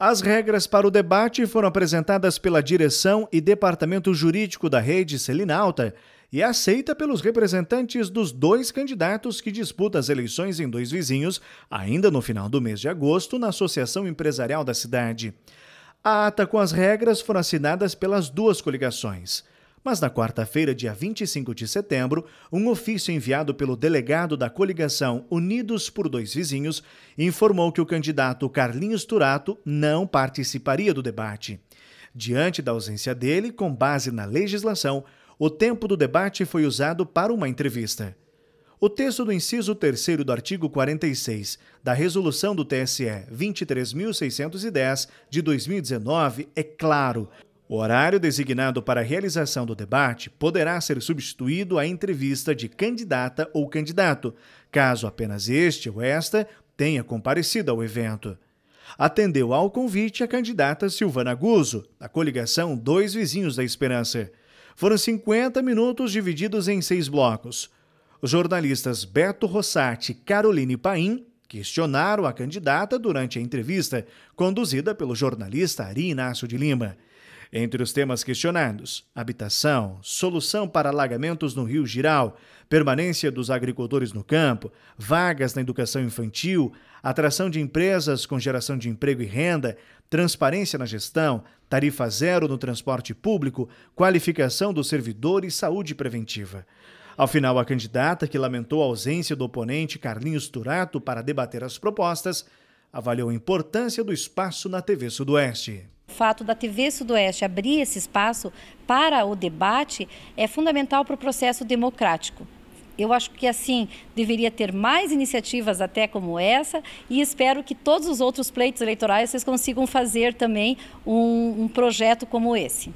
As regras para o debate foram apresentadas pela direção e departamento jurídico da rede Celina Alta e aceita pelos representantes dos dois candidatos que disputam as eleições em dois vizinhos, ainda no final do mês de agosto, na Associação Empresarial da cidade. A ata com as regras foram assinadas pelas duas coligações. Mas na quarta-feira, dia 25 de setembro, um ofício enviado pelo delegado da coligação Unidos por Dois Vizinhos informou que o candidato Carlinhos Turato não participaria do debate. Diante da ausência dele, com base na legislação, o tempo do debate foi usado para uma entrevista. O texto do inciso 3 do artigo 46 da resolução do TSE 23.610 de 2019 é claro o horário designado para a realização do debate poderá ser substituído à entrevista de candidata ou candidato, caso apenas este ou esta tenha comparecido ao evento. Atendeu ao convite a candidata Silvana Guzzo, da coligação Dois Vizinhos da Esperança. Foram 50 minutos divididos em seis blocos. Os jornalistas Beto Rossati e Caroline Paim questionaram a candidata durante a entrevista, conduzida pelo jornalista Ari Inácio de Lima. Entre os temas questionados, habitação, solução para alagamentos no Rio Giral, permanência dos agricultores no campo, vagas na educação infantil, atração de empresas com geração de emprego e renda, transparência na gestão, tarifa zero no transporte público, qualificação do servidor e saúde preventiva. Ao final, a candidata, que lamentou a ausência do oponente Carlinhos Turato para debater as propostas, avaliou a importância do espaço na TV Sudoeste fato da TV Sudoeste abrir esse espaço para o debate é fundamental para o processo democrático. Eu acho que assim deveria ter mais iniciativas até como essa e espero que todos os outros pleitos eleitorais vocês consigam fazer também um, um projeto como esse.